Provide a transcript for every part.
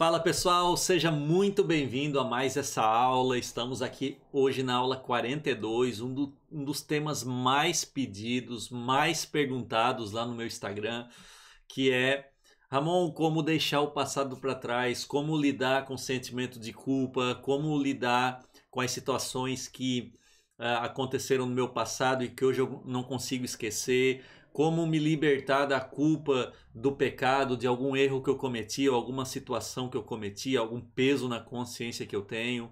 Fala pessoal, seja muito bem-vindo a mais essa aula. Estamos aqui hoje na aula 42, um, do, um dos temas mais pedidos, mais perguntados lá no meu Instagram, que é Ramon, como deixar o passado para trás, como lidar com o sentimento de culpa, como lidar com as situações que uh, aconteceram no meu passado e que hoje eu não consigo esquecer, como me libertar da culpa, do pecado, de algum erro que eu cometi, alguma situação que eu cometi, algum peso na consciência que eu tenho.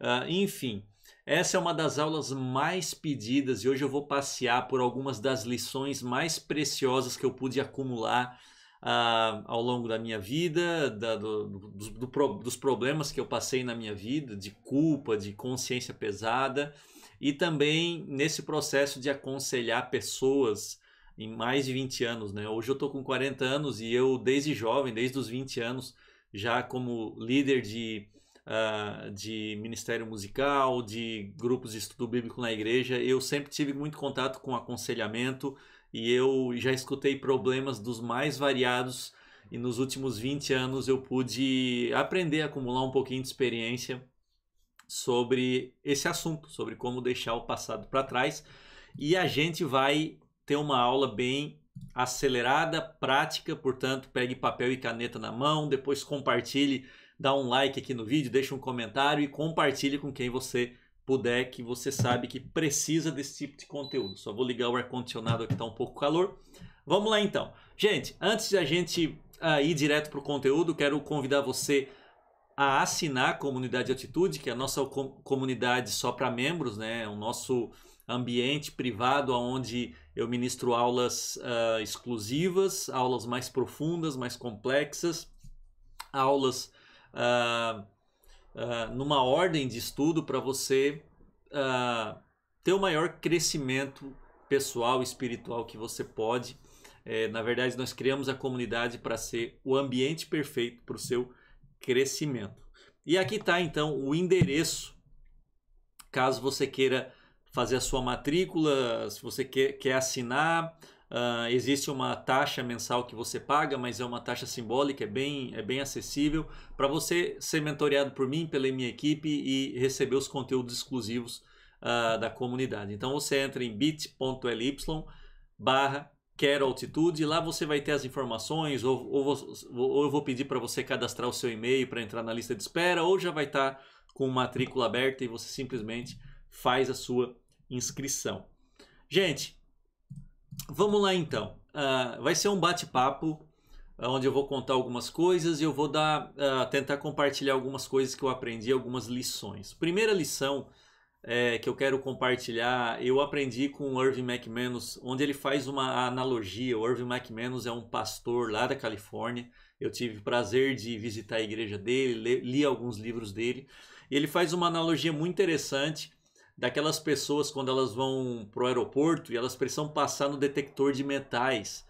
Uh, enfim, essa é uma das aulas mais pedidas e hoje eu vou passear por algumas das lições mais preciosas que eu pude acumular uh, ao longo da minha vida, da, do, do, do dos problemas que eu passei na minha vida, de culpa, de consciência pesada. E também nesse processo de aconselhar pessoas em mais de 20 anos, né? Hoje eu tô com 40 anos e eu, desde jovem, desde os 20 anos, já como líder de, uh, de ministério musical, de grupos de estudo bíblico na igreja, eu sempre tive muito contato com aconselhamento e eu já escutei problemas dos mais variados e nos últimos 20 anos eu pude aprender a acumular um pouquinho de experiência sobre esse assunto, sobre como deixar o passado para trás. E a gente vai ter uma aula bem acelerada, prática, portanto, pegue papel e caneta na mão, depois compartilhe, dá um like aqui no vídeo, deixa um comentário e compartilhe com quem você puder, que você sabe que precisa desse tipo de conteúdo. Só vou ligar o ar-condicionado aqui, está um pouco calor. Vamos lá então. Gente, antes de a gente uh, ir direto para o conteúdo, quero convidar você a assinar a Comunidade Atitude, que é a nossa com comunidade só para membros, né? o nosso ambiente privado onde eu ministro aulas uh, exclusivas, aulas mais profundas, mais complexas, aulas uh, uh, numa ordem de estudo para você ter o maior crescimento pessoal e espiritual que você pode. É, na verdade, nós criamos a comunidade para ser o ambiente perfeito para o seu crescimento. E aqui está então o endereço, caso você queira fazer a sua matrícula, se você quer, quer assinar. Uh, existe uma taxa mensal que você paga, mas é uma taxa simbólica, é bem, é bem acessível para você ser mentoreado por mim, pela minha equipe e receber os conteúdos exclusivos uh, da comunidade. Então você entra em bit.ly barra quero altitude e lá você vai ter as informações ou, ou, ou eu vou pedir para você cadastrar o seu e-mail para entrar na lista de espera ou já vai estar tá com matrícula aberta e você simplesmente faz a sua inscrição. Gente, vamos lá então. Uh, vai ser um bate-papo ah, onde eu vou contar algumas coisas e eu vou dar, uh, tentar compartilhar algumas coisas que eu aprendi, algumas lições. Primeira lição é, que eu quero compartilhar, eu aprendi com o Irving McManus, onde ele faz uma analogia. O Irving McManus é um pastor lá da Califórnia. Eu tive o prazer de visitar a igreja dele, li, li alguns livros dele. Ele faz uma analogia muito interessante daquelas pessoas quando elas vão para o aeroporto e elas precisam passar no detector de metais.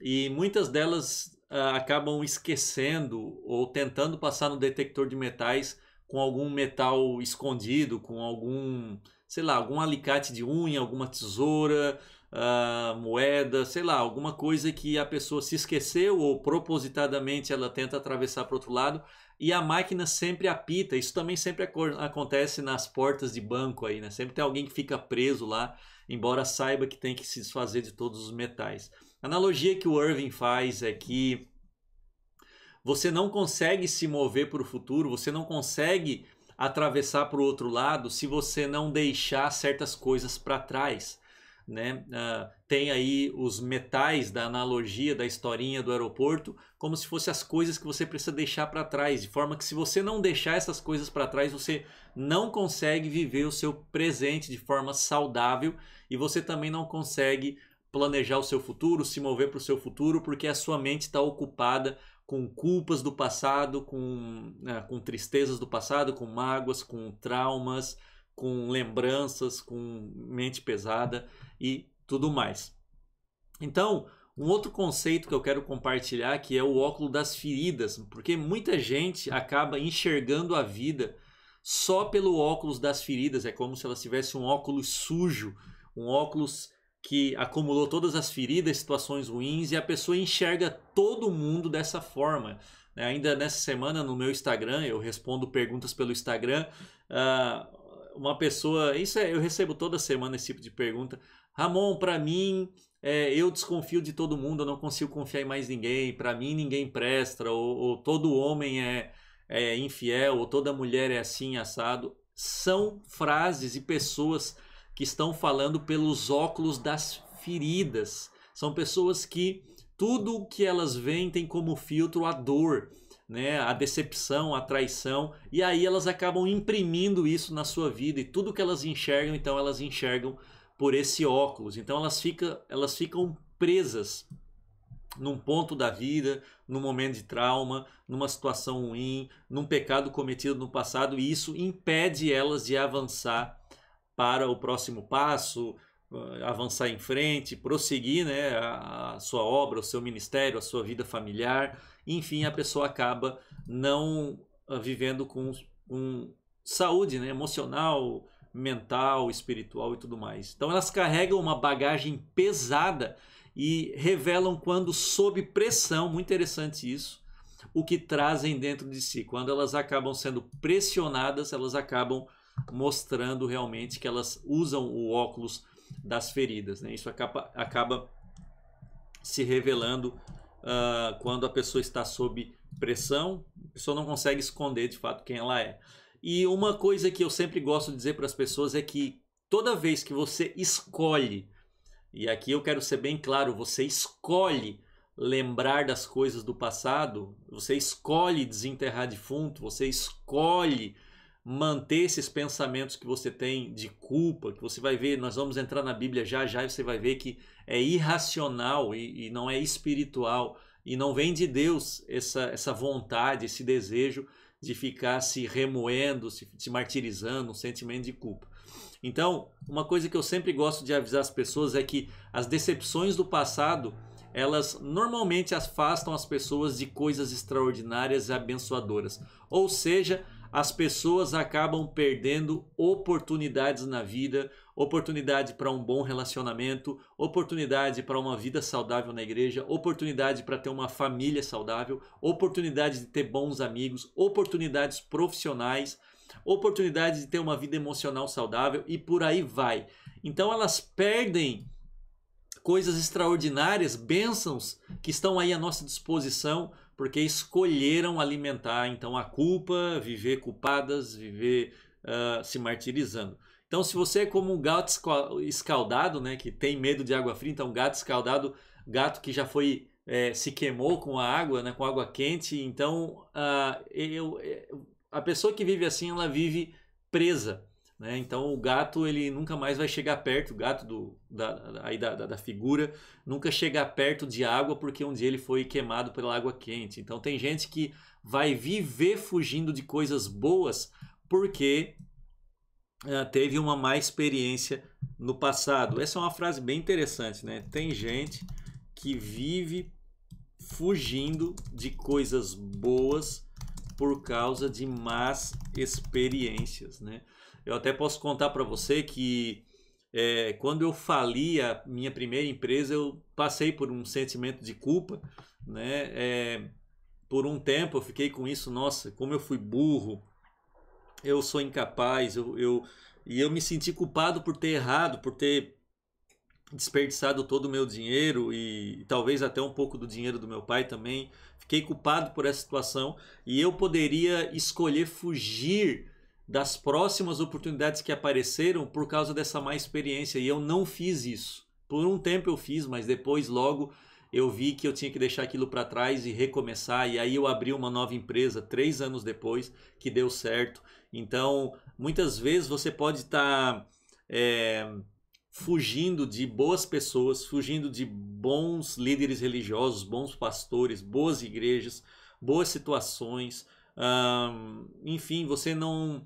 E muitas delas ah, acabam esquecendo ou tentando passar no detector de metais com algum metal escondido, com algum, sei lá, algum alicate de unha, alguma tesoura, uh, moeda, sei lá, alguma coisa que a pessoa se esqueceu ou propositadamente ela tenta atravessar para outro lado e a máquina sempre apita. Isso também sempre acontece nas portas de banco aí, né? Sempre tem alguém que fica preso lá, embora saiba que tem que se desfazer de todos os metais. A analogia que o Irving faz é que você não consegue se mover para o futuro, você não consegue atravessar para o outro lado se você não deixar certas coisas para trás né? Uh, tem aí os metais da analogia da historinha do aeroporto, como se fossem as coisas que você precisa deixar para trás, de forma que se você não deixar essas coisas para trás, você não consegue viver o seu presente de forma saudável e você também não consegue planejar o seu futuro, se mover para o seu futuro, porque a sua mente está ocupada com culpas do passado, com, né, com tristezas do passado, com mágoas, com traumas, com lembranças, com mente pesada e tudo mais. Então, um outro conceito que eu quero compartilhar que é o óculo das feridas, porque muita gente acaba enxergando a vida só pelo óculos das feridas, é como se ela tivesse um óculos sujo, um óculos que acumulou todas as feridas, situações ruins e a pessoa enxerga todo mundo dessa forma. Né? Ainda nessa semana no meu Instagram, eu respondo perguntas pelo Instagram. Ah, uma pessoa. Isso é, eu recebo toda semana esse tipo de pergunta. Ramon, para mim, é, eu desconfio de todo mundo, eu não consigo confiar em mais ninguém. Para mim, ninguém presta, ou, ou todo homem é, é infiel, ou toda mulher é assim, assado. São frases e pessoas que estão falando pelos óculos das feridas. São pessoas que tudo o que elas veem tem como filtro a dor né, a decepção, a traição, e aí elas acabam imprimindo isso na sua vida e tudo que elas enxergam, então elas enxergam por esse óculos. Então elas, fica, elas ficam presas num ponto da vida, num momento de trauma, numa situação ruim, num pecado cometido no passado, e isso impede elas de avançar para o próximo passo, eh, avançar em frente, prosseguir né, a, a sua obra, o seu ministério, a sua vida familiar enfim, a pessoa acaba não ah, vivendo com um, saúde né, emocional, mental, espiritual e tudo mais. Então elas carregam uma bagagem pesada e revelam quando sob pressão, muito interessante isso, o que trazem dentro de si. Quando elas acabam sendo pressionadas, elas acabam mostrando realmente que elas usam o óculos das feridas. Né? Isso acaba, acaba se revelando uh, quando a pessoa está sob pressão, a pessoa não consegue esconder de fato quem ela é. E uma coisa que eu sempre gosto de dizer para as pessoas é que toda vez que você escolhe, e aqui eu quero ser bem claro, você escolhe lembrar das coisas do passado, você escolhe desenterrar defunto, você escolhe manter esses pensamentos que você tem de culpa, que você vai ver, nós vamos entrar na Bíblia já já e você vai ver que é irracional e, e não é espiritual e não vem de Deus essa, essa vontade, esse desejo de ficar se remoendo, se, se martirizando, um sentimento de culpa. Então, uma coisa que eu sempre gosto de avisar as pessoas é que as decepções do passado, elas normalmente afastam as pessoas de coisas extraordinárias e abençoadoras. Ou seja, as pessoas acabam perdendo oportunidades na vida, oportunidade para um bom relacionamento, oportunidade para uma vida saudável na igreja, oportunidade para ter uma família saudável, oportunidade de ter bons amigos, oportunidades profissionais, oportunidade de ter uma vida emocional saudável e por aí vai. Então elas perdem coisas extraordinárias, bênçãos que estão aí à nossa disposição porque escolheram alimentar então a culpa, viver culpadas, viver uh, se martirizando. Então, se você é como um gato escaldado, né, que tem medo de água fria, então gato escaldado, gato que já foi é, se queimou com a água, né, com água quente, então uh, eu, eu, eh, a pessoa que vive assim, ela vive presa. Né? Então o gato ele nunca mais vai chegar perto, o gato do, da, aí da, da, da, figura nunca chegar perto de água porque um dia ele foi queimado pela água quente. Então tem gente que vai viver fugindo de coisas boas porque uh, teve uma má experiência no passado. Essa é uma frase bem interessante, né? Tem gente que vive fugindo de coisas boas por causa de más experiências, né? Eu até posso contar para você que é, quando eu fali a minha primeira empresa, eu passei por um sentimento de culpa, né? É, por um tempo eu fiquei com isso, nossa, como eu fui burro, eu sou incapaz, eu, eu e eu me senti culpado por ter errado, por ter desperdiçado todo o meu dinheiro e, e, talvez até um pouco do dinheiro do meu pai também. Fiquei culpado por essa situação e eu poderia escolher fugir das próximas oportunidades que apareceram por causa dessa má experiência e eu não fiz isso. Por um tempo eu fiz, mas depois logo eu vi que eu tinha que deixar aquilo para trás e recomeçar. E aí eu abri uma nova empresa três anos depois que deu certo. Então muitas vezes você pode estar tá, é, fugindo de boas pessoas, fugindo de bons líderes religiosos, bons pastores, boas igrejas, boas situações. enfim, você não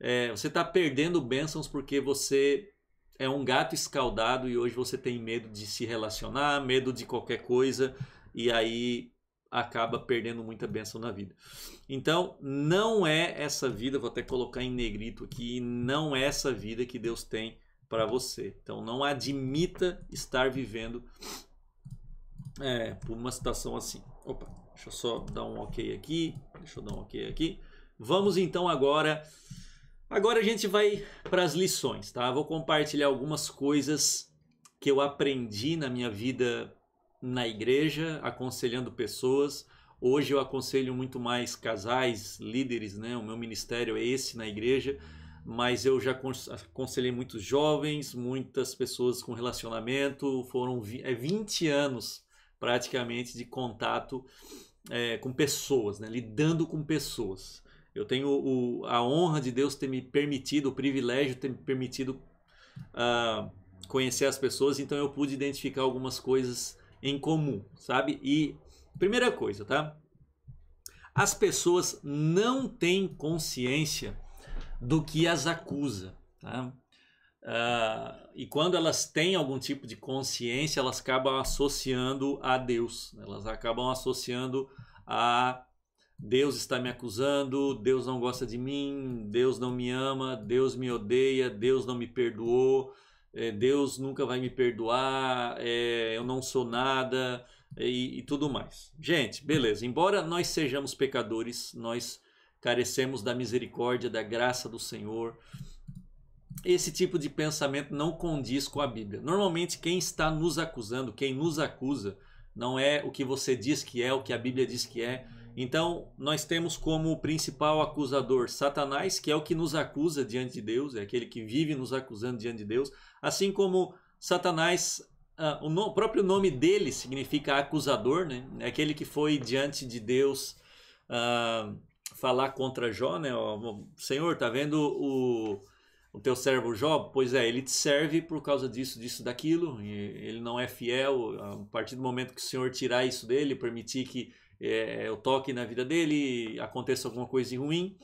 é, você está perdendo bênçãos porque você é um gato escaldado e hoje você tem medo de se relacionar, medo de qualquer coisa e aí acaba perdendo muita bênção na vida. Então, não é essa vida, vou até colocar em negrito aqui, não é essa vida que Deus tem para você. Então, não admita estar vivendo é, por uma situação assim. Opa, deixa eu só dar um ok aqui, deixa eu dar um ok aqui. Vamos então agora Agora a gente vai para as lições, tá? Vou compartilhar algumas coisas que eu aprendi na minha vida na igreja, aconselhando pessoas. Hoje eu aconselho muito mais casais, líderes, né? O meu ministério é esse na igreja, mas eu já aconselhei muitos jovens, muitas pessoas com relacionamento. Foram 20 é, anos praticamente de contato é, com pessoas, né? Lidando com pessoas. Eu tenho o, a honra de Deus ter me permitido, o privilégio de ter me permitido uh, conhecer as pessoas, então eu pude identificar algumas coisas em comum, sabe? E primeira coisa, tá? As pessoas não têm consciência do que as acusa, tá? Uh, e quando elas têm algum tipo de consciência, elas acabam associando a Deus, né? elas acabam associando a Deus está me acusando, Deus não gosta de mim, Deus não me ama, Deus me odeia, Deus não me perdoou, é, Deus nunca vai me perdoar, é, eu não sou nada é, e, e tudo mais. Gente, beleza, embora nós sejamos pecadores, nós carecemos da misericórdia, da graça do Senhor esse tipo de pensamento não condiz com a Bíblia. Normalmente, quem está nos acusando, quem nos acusa, não é o que você diz que é, o que a Bíblia diz que é, então, nós temos como principal acusador Satanás, que é o que nos acusa diante de Deus, é aquele que vive nos acusando diante de Deus, assim como Satanás, uh, o, no, o próprio nome dele significa acusador, né? É aquele que foi diante de Deus uh, falar contra Jó, né? Senhor, tá vendo o, o teu servo Jó? Pois é, ele te serve por causa disso, disso, daquilo, ele não é fiel. A partir do momento que o Senhor tirar isso dele, permitir que é, o toque na vida dele, aconteça alguma coisa ruim,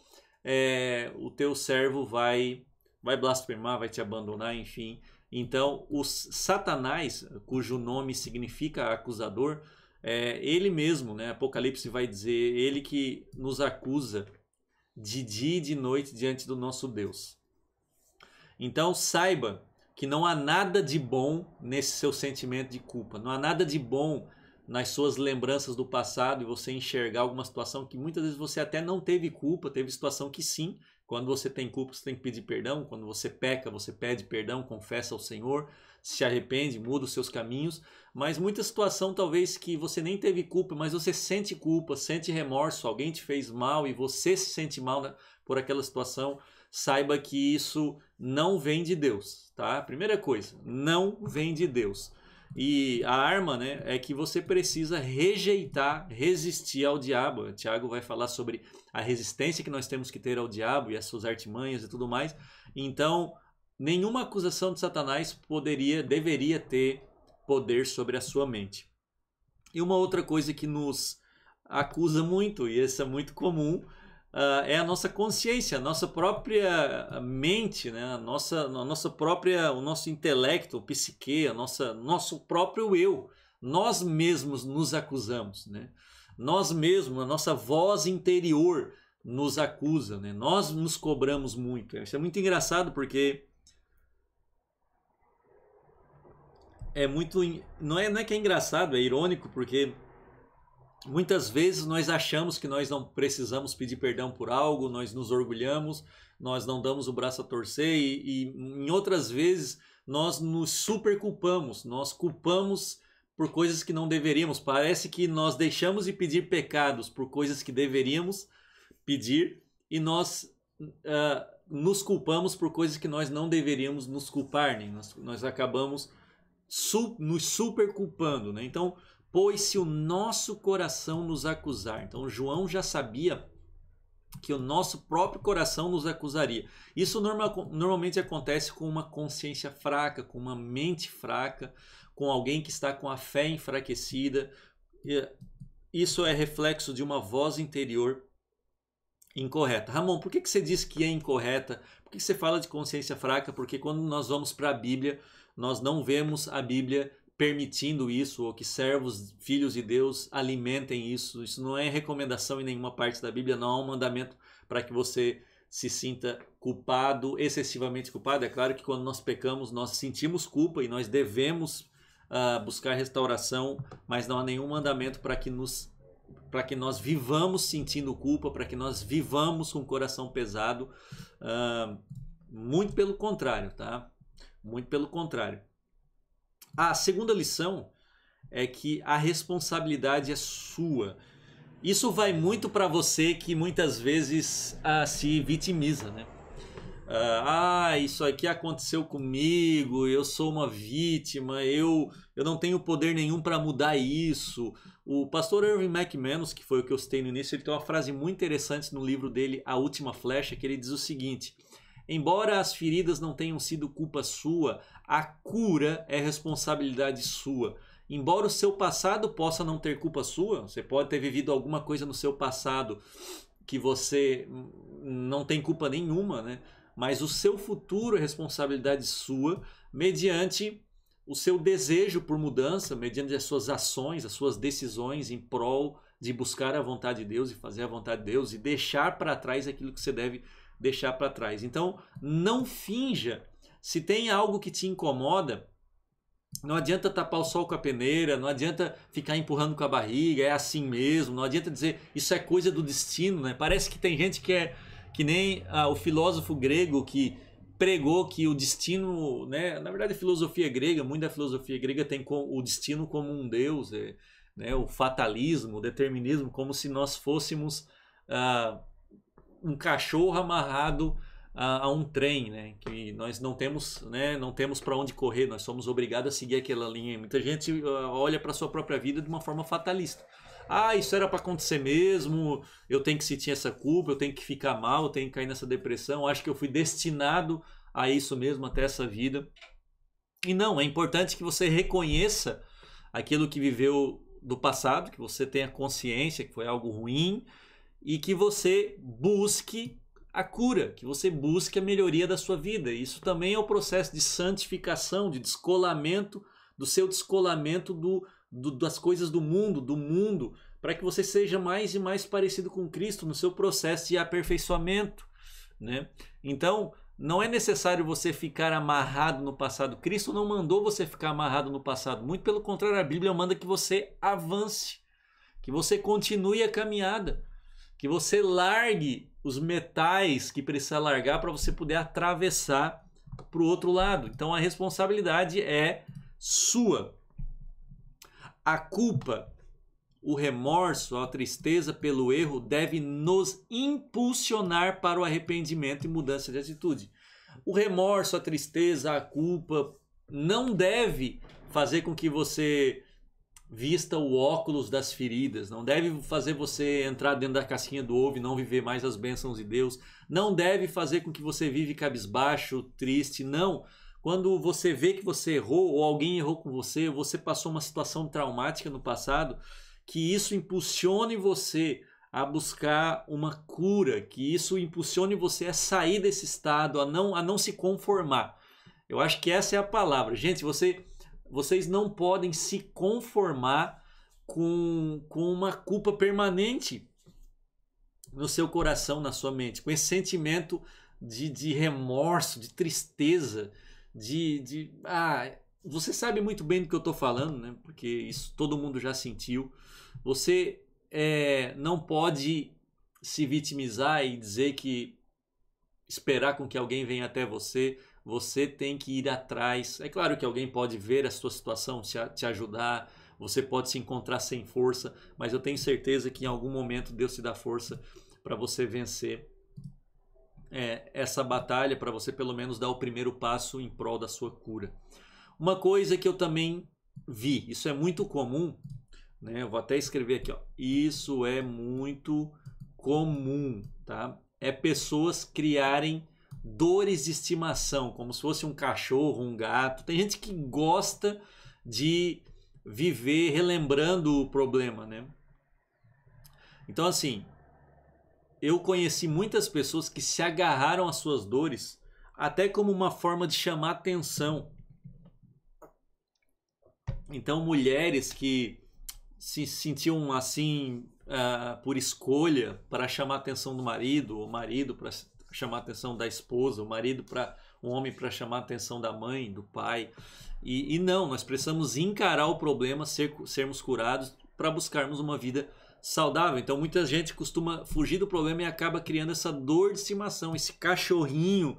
é, o teu servo vai, vai blasfemar, vai te abandonar, enfim. Então, os Satanás, cujo nome significa acusador, é ele mesmo, né? Apocalipse vai dizer, ele que nos acusa de dia e de noite diante do nosso Deus. Então, saiba que não há nada de bom nesse seu sentimento de culpa, não há nada de bom nas suas lembranças do passado e você enxergar alguma situação que muitas vezes você até não teve culpa, teve situação que sim. Quando você tem culpa, você tem que pedir perdão. Quando você peca, você pede perdão, confessa ao Senhor, se arrepende, muda os seus caminhos. Mas muita situação talvez que você nem teve culpa, mas você sente culpa, sente remorso, alguém te fez mal e você se sente mal né, por aquela situação. Saiba que isso não vem de Deus, tá? Primeira coisa, não vem de Deus. E a arma, né, é que você precisa rejeitar, resistir ao diabo. O Tiago vai falar sobre a resistência que nós temos que ter ao diabo e as suas artimanhas e tudo mais. Então, nenhuma acusação de Satanás poderia, deveria ter poder sobre a sua mente. E uma outra coisa que nos acusa muito, e essa é muito comum, Uh, é a nossa consciência, a nossa própria mente, né? a, nossa, a nossa própria, o nosso intelecto, o psique, a nossa, nosso próprio eu. Nós mesmos nos acusamos, né? nós mesmos, a nossa voz interior nos acusa, né? nós nos cobramos muito. Isso é muito engraçado porque é muito. Não é, não é que é engraçado, é irônico, porque Muitas vezes nós achamos que nós não precisamos pedir perdão por algo, nós nos orgulhamos, nós não damos o braço a torcer e, e em outras vezes nós nos super culpamos, nós culpamos por coisas que não deveríamos. Parece que nós deixamos de pedir pecados por coisas que deveríamos pedir e nós uh, nos culpamos por coisas que nós não deveríamos nos culpar, né? nós, nós acabamos su nos super culpando. Né? Então, Pois se o nosso coração nos acusar. Então, João já sabia que o nosso próprio coração nos acusaria. Isso normalmente acontece com uma consciência fraca, com uma mente fraca, com alguém que está com a fé enfraquecida. Isso é reflexo de uma voz interior incorreta. Ramon, por que, que você diz que é incorreta? Por que, que você fala de consciência fraca? Porque quando nós vamos para a Bíblia, nós não vemos a Bíblia permitindo isso, ou que servos, filhos de Deus, alimentem isso. Isso não é recomendação em nenhuma parte da Bíblia, não há um mandamento para que você se sinta culpado, excessivamente culpado. É claro que quando nós pecamos, nós sentimos culpa e nós devemos uh, buscar restauração, mas não há nenhum mandamento para que nos para que nós vivamos sentindo culpa, para que nós vivamos com o coração pesado. Uh, muito pelo contrário, tá? Muito pelo contrário. A segunda lição é que a responsabilidade é sua. Isso vai muito para você que muitas vezes ah, se vitimiza, né? Ah, ah, isso aqui aconteceu comigo, eu sou uma vítima, eu, eu não tenho poder nenhum para mudar isso. O pastor Irving McManus, que foi o que eu citei no início, ele tem uma frase muito interessante no livro dele, A Última Flecha, que ele diz o seguinte: Embora as feridas não tenham sido culpa sua, a cura é responsabilidade sua. Embora o seu passado possa não ter culpa sua, você pode ter vivido alguma coisa no seu passado que você não tem culpa nenhuma, né? Mas o seu futuro é responsabilidade sua, mediante o seu desejo por mudança, mediante as suas ações, as suas decisões em prol de buscar a vontade de Deus e fazer a vontade de Deus e deixar para trás aquilo que você deve deixar para trás. Então, não finja se tem algo que te incomoda, não adianta tapar o sol com a peneira, não adianta ficar empurrando com a barriga, é assim mesmo, não adianta dizer isso é coisa do destino, né? Parece que tem gente que é que nem ah, o filósofo grego que pregou que o destino, né? Na verdade, a filosofia grega, muita filosofia grega tem o destino como um deus, é, né? O fatalismo, o determinismo, como se nós fôssemos ah, um cachorro amarrado a, a, um trem, né? Que nós não temos, né? Não temos para onde correr, nós somos obrigados a seguir aquela linha. Muita gente ah, olha para sua própria vida de uma forma fatalista. Ah, isso era para acontecer mesmo. Eu tenho que sentir essa culpa, eu tenho que ficar mal, eu tenho que cair nessa depressão. Acho que eu fui destinado a isso mesmo até essa vida. E não, é importante que você reconheça aquilo que viveu do passado, que você tenha consciência que foi algo ruim e que você busque a cura, que você busque a melhoria da sua vida. Isso também é o processo de santificação, de descolamento, do seu descolamento do, do das coisas do mundo, do mundo, para que você seja mais e mais parecido com Cristo no seu processo de aperfeiçoamento. Né? Então, não é necessário você ficar amarrado no passado. Cristo não mandou você ficar amarrado no passado. Muito pelo contrário, a Bíblia manda que você avance, que você continue a caminhada, que você largue os metais que precisa largar para você poder atravessar para o outro lado. Então a responsabilidade é sua. A culpa, o remorso, a tristeza pelo erro deve nos impulsionar para o arrependimento e mudança de atitude. O remorso, a tristeza, a culpa não deve fazer com que você Vista o óculos das feridas. Não deve fazer você entrar dentro da casquinha do ovo e não viver mais as bênçãos de Deus. Não deve fazer com que você vive cabisbaixo, triste. Não. Quando você vê que você errou ou alguém errou com você, ou você passou uma situação traumática no passado, que isso impulsione você a buscar uma cura, que isso impulsione você a sair desse estado, a não, a não se conformar. Eu acho que essa é a palavra. Gente, se você vocês não podem se conformar com, com uma culpa permanente no seu coração, na sua mente, com esse sentimento de, de remorso, de tristeza, de, de. Ah, você sabe muito bem do que eu estou falando, né? Porque isso todo mundo já sentiu. Você é, não pode se vitimizar e dizer que esperar com que alguém venha até você você tem que ir atrás. É claro que alguém pode ver a sua situação, te ajudar, você pode se encontrar sem força, mas eu tenho certeza que em algum momento Deus te dá força para você vencer é, essa batalha, para você pelo menos dar o primeiro passo em prol da sua cura. Uma coisa que eu também vi, isso é muito comum, né? Eu vou até escrever aqui, ó. Isso é muito comum, tá? É pessoas criarem dores de estimação, como se fosse um cachorro, um gato. Tem gente que gosta de viver relembrando o problema, né? Então, assim, eu conheci muitas pessoas que se agarraram às suas dores até como uma forma de chamar atenção. Então, mulheres que se sentiam assim uh, por escolha para chamar a atenção do marido, ou marido para chamar a atenção da esposa, o marido para um homem para chamar a atenção da mãe, do pai. E, e não, nós precisamos encarar o problema, ser, sermos curados para buscarmos uma vida saudável. Então muita gente costuma fugir do problema e acaba criando essa dor de estimação, esse cachorrinho,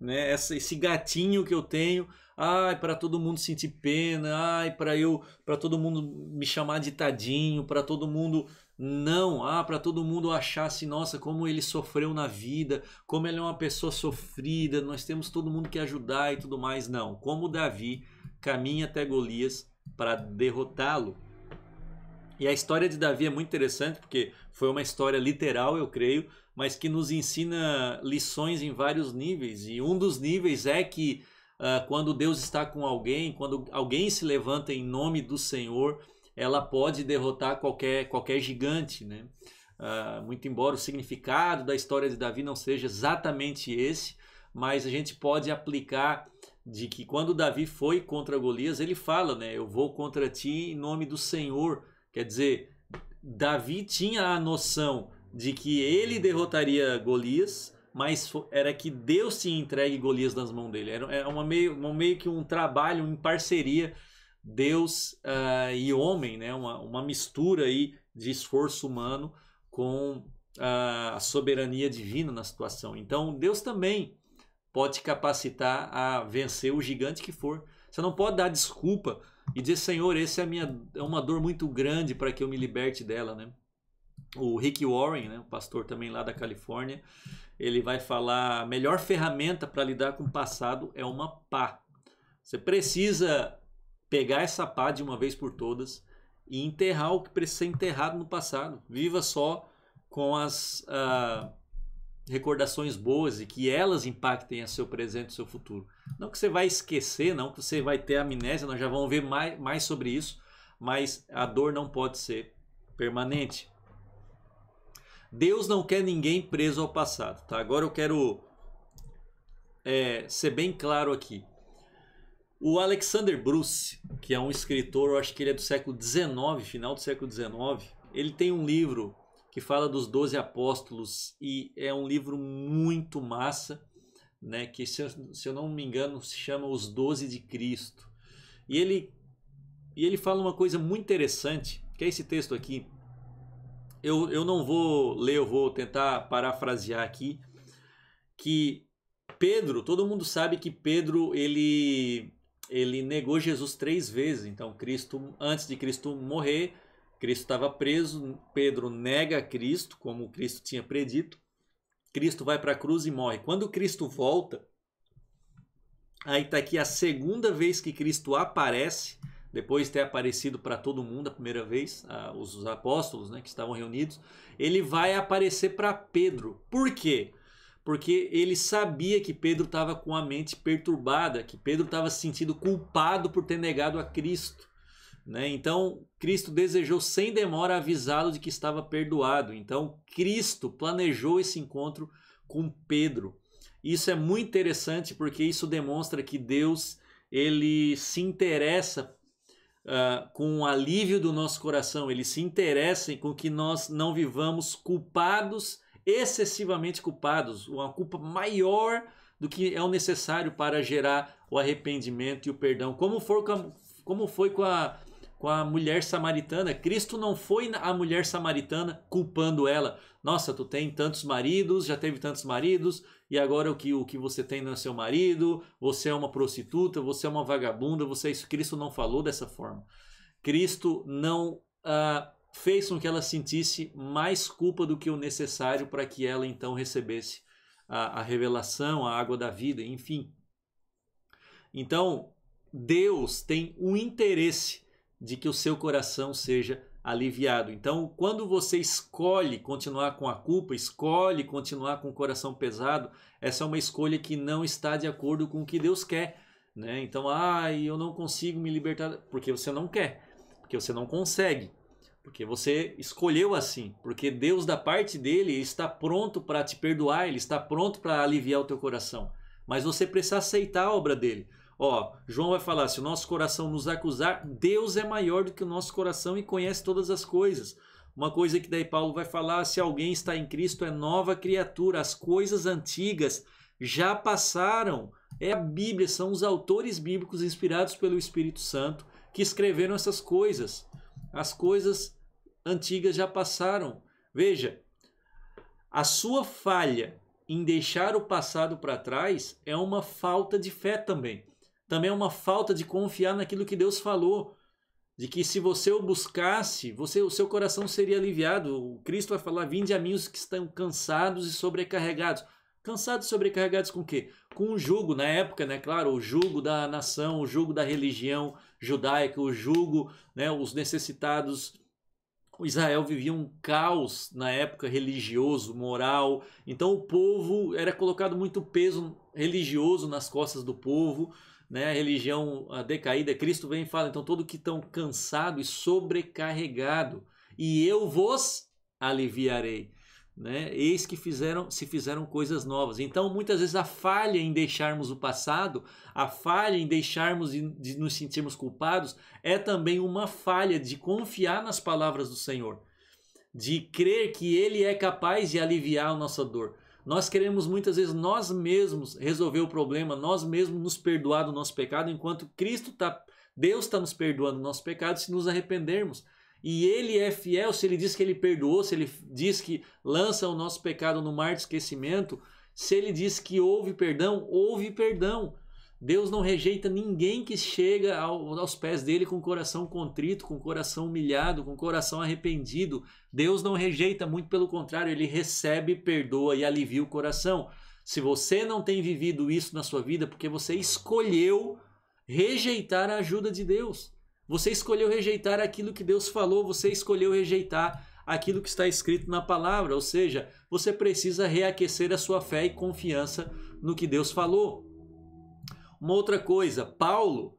né? Essa, esse gatinho que eu tenho. Ai, para todo mundo sentir pena, ai, para eu, para todo mundo me chamar de tadinho, para todo mundo não, ah, para todo mundo achar assim, nossa, como ele sofreu na vida, como ele é uma pessoa sofrida, nós temos todo mundo que ajudar e tudo mais. Não, como Davi caminha até Golias para derrotá-lo. E a história de Davi é muito interessante porque foi uma história literal, eu creio, mas que nos ensina lições em vários níveis. E um dos níveis é que uh, quando Deus está com alguém, quando alguém se levanta em nome do Senhor, ela pode derrotar qualquer, qualquer gigante, né? Uh, muito embora o significado da história de Davi não seja exatamente esse, mas a gente pode aplicar de que quando Davi foi contra Golias, ele fala, né? Eu vou contra ti em nome do Senhor. Quer dizer, Davi tinha a noção de que ele derrotaria Golias, mas era que Deus se entregue Golias nas mãos dele. Era, uma meio, uma meio que um trabalho em parceria Deus uh, e homem, né? uma, uma mistura aí de esforço humano com uh, a soberania divina na situação. Então, Deus também pode te capacitar a vencer o gigante que for. Você não pode dar desculpa e dizer, Senhor, essa é, a minha, é uma dor muito grande para que eu me liberte dela. Né? O Rick Warren, né, o pastor também lá da Califórnia, ele vai falar: a melhor ferramenta para lidar com o passado é uma pá. Você precisa pegar essa pá de uma vez por todas e enterrar o que precisa ser enterrado no passado. Viva só com as ah, recordações boas e que elas impactem o seu presente e o seu futuro. Não que você vai esquecer, não que você vai ter amnésia, nós já vamos ver mais, mais sobre isso, mas a dor não pode ser permanente. Deus não quer ninguém preso ao passado. Tá? Agora eu quero é, ser bem claro aqui. O Alexander Bruce, que é um escritor, eu acho que ele é do século XIX, final do século XIX, ele tem um livro que fala dos Doze Apóstolos e é um livro muito massa, né, que se eu, se eu não me engano se chama Os Doze de Cristo. E ele, e ele fala uma coisa muito interessante, que é esse texto aqui. Eu, eu não vou ler, eu vou tentar parafrasear aqui, que Pedro, todo mundo sabe que Pedro ele ele negou Jesus três vezes. Então, Cristo, antes de Cristo morrer, Cristo estava preso. Pedro nega Cristo, como Cristo tinha predito. Cristo vai para a cruz e morre. Quando Cristo volta, aí está aqui a segunda vez que Cristo aparece, depois de ter aparecido para todo mundo a primeira vez, a, os apóstolos né, que estavam reunidos, ele vai aparecer para Pedro. Por quê? porque ele sabia que Pedro estava com a mente perturbada, que Pedro estava se sentindo culpado por ter negado a Cristo. Né? Então, Cristo desejou sem demora avisá-lo de que estava perdoado. Então, Cristo planejou esse encontro com Pedro. Isso é muito interessante porque isso demonstra que Deus ele se interessa uh, com o alívio do nosso coração, ele se interessa com que nós não vivamos culpados excessivamente culpados, uma culpa maior do que é o necessário para gerar o arrependimento e o perdão. Como, for com a, como foi com a, com a mulher samaritana, Cristo não foi a mulher samaritana culpando ela. Nossa, tu tem tantos maridos, já teve tantos maridos, e agora o que, o que você tem não é seu marido, você é uma prostituta, você é uma vagabunda, você é isso. Cristo não falou dessa forma. Cristo não. Uh, fez com que ela sentisse mais culpa do que o necessário para que ela então recebesse a, a revelação, a água da vida, enfim. Então, Deus tem o interesse de que o seu coração seja aliviado. Então, quando você escolhe continuar com a culpa, escolhe continuar com o coração pesado, essa é uma escolha que não está de acordo com o que Deus quer. Né? Então, ah, eu não consigo me libertar, porque você não quer, porque você não consegue. Porque você escolheu assim. Porque Deus, da parte dele, está pronto para te perdoar, ele está pronto para aliviar o teu coração. Mas você precisa aceitar a obra dele. Ó, João vai falar: se o nosso coração nos acusar, Deus é maior do que o nosso coração e conhece todas as coisas. Uma coisa que daí Paulo vai falar: se alguém está em Cristo, é nova criatura, as coisas antigas já passaram. É a Bíblia, são os autores bíblicos inspirados pelo Espírito Santo que escreveram essas coisas. As coisas antigas já passaram. Veja, a sua falha em deixar o passado para trás é uma falta de fé também. Também é uma falta de confiar naquilo que Deus falou, de que se você o buscasse, você o seu coração seria aliviado. O Cristo vai falar: "Vinde a mim os que estão cansados e sobrecarregados". Cansados e sobrecarregados com o quê? Com o jugo, na época, né? Claro, o jugo da nação, o jugo da religião judaica, o jugo, né? Os necessitados, Israel vivia um caos na época religioso, moral. Então o povo era colocado muito peso religioso nas costas do povo, né? A religião decaída, Cristo vem e fala, então todo que estão cansado e sobrecarregado, e eu vos aliviarei né? Eis que fizeram, se fizeram coisas novas. Então, muitas vezes a falha em deixarmos o passado, a falha em deixarmos de, de nos sentirmos culpados, é também uma falha de confiar nas palavras do Senhor, de crer que Ele é capaz de aliviar a nossa dor. Nós queremos muitas vezes nós mesmos resolver o problema, nós mesmos nos perdoar do nosso pecado, enquanto Cristo está, Deus está nos perdoando do nosso pecado se nos arrependermos. E ele é fiel se ele diz que ele perdoou, se ele diz que lança o nosso pecado no mar de esquecimento, se ele diz que houve perdão, houve perdão. Deus não rejeita ninguém que chega aos pés dele com o coração contrito, com o coração humilhado, com o coração arrependido. Deus não rejeita, muito pelo contrário, ele recebe, perdoa e alivia o coração. Se você não tem vivido isso na sua vida, porque você escolheu rejeitar a ajuda de Deus. Você escolheu rejeitar aquilo que Deus falou, você escolheu rejeitar aquilo que está escrito na palavra, ou seja, você precisa reaquecer a sua fé e confiança no que Deus falou. Uma outra coisa, Paulo,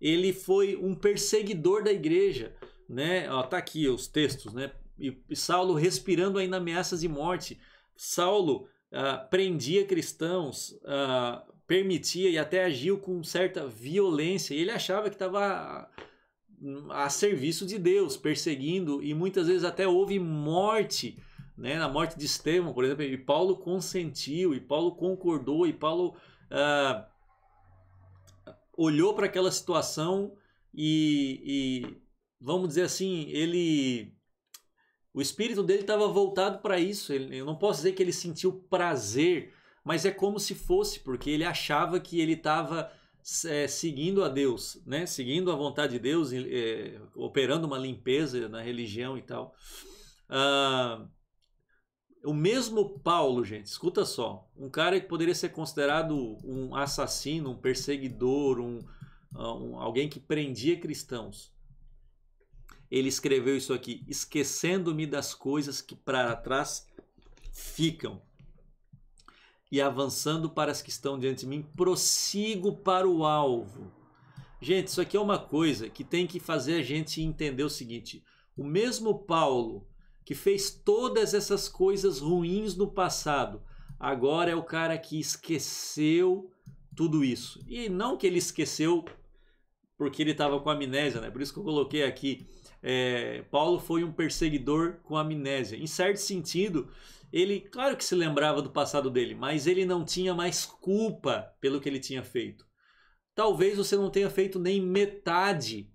ele foi um perseguidor da igreja, né? Ó, tá aqui os textos, né? E, Saulo respirando ainda ameaças de morte. Saulo ah, prendia cristãos, ah, permitia e até agiu com certa violência. E ele achava que estava a serviço de Deus, perseguindo e muitas vezes até houve morte, né, na morte de Estevão, por exemplo, e Paulo consentiu, e Paulo concordou, e Paulo ah, olhou para aquela situação e, e, vamos dizer assim, ele o espírito dele estava voltado para isso. Ele, eu não posso dizer que ele sentiu prazer, mas é como se fosse, porque ele achava que ele estava é, seguindo a Deus, né? seguindo a vontade de Deus, é, operando uma limpeza na religião e tal. Ah, o mesmo Paulo, gente, escuta só, um cara que poderia ser considerado um assassino, um perseguidor, um, ah, um alguém que prendia cristãos ele escreveu isso aqui: esquecendo-me das coisas que para trás ficam e avançando para as que estão diante de mim, prossigo para o alvo. Gente, isso aqui é uma coisa que tem que fazer a gente entender o seguinte: o mesmo Paulo que fez todas essas coisas ruins no passado, agora é o cara que esqueceu tudo isso. E não que ele esqueceu porque ele estava com amnésia, né? Por isso que eu coloquei aqui. É, Paulo foi um perseguidor com amnésia. Em certo sentido, ele, claro que se lembrava do passado dele, mas ele não tinha mais culpa pelo que ele tinha feito. Talvez você não tenha feito nem metade,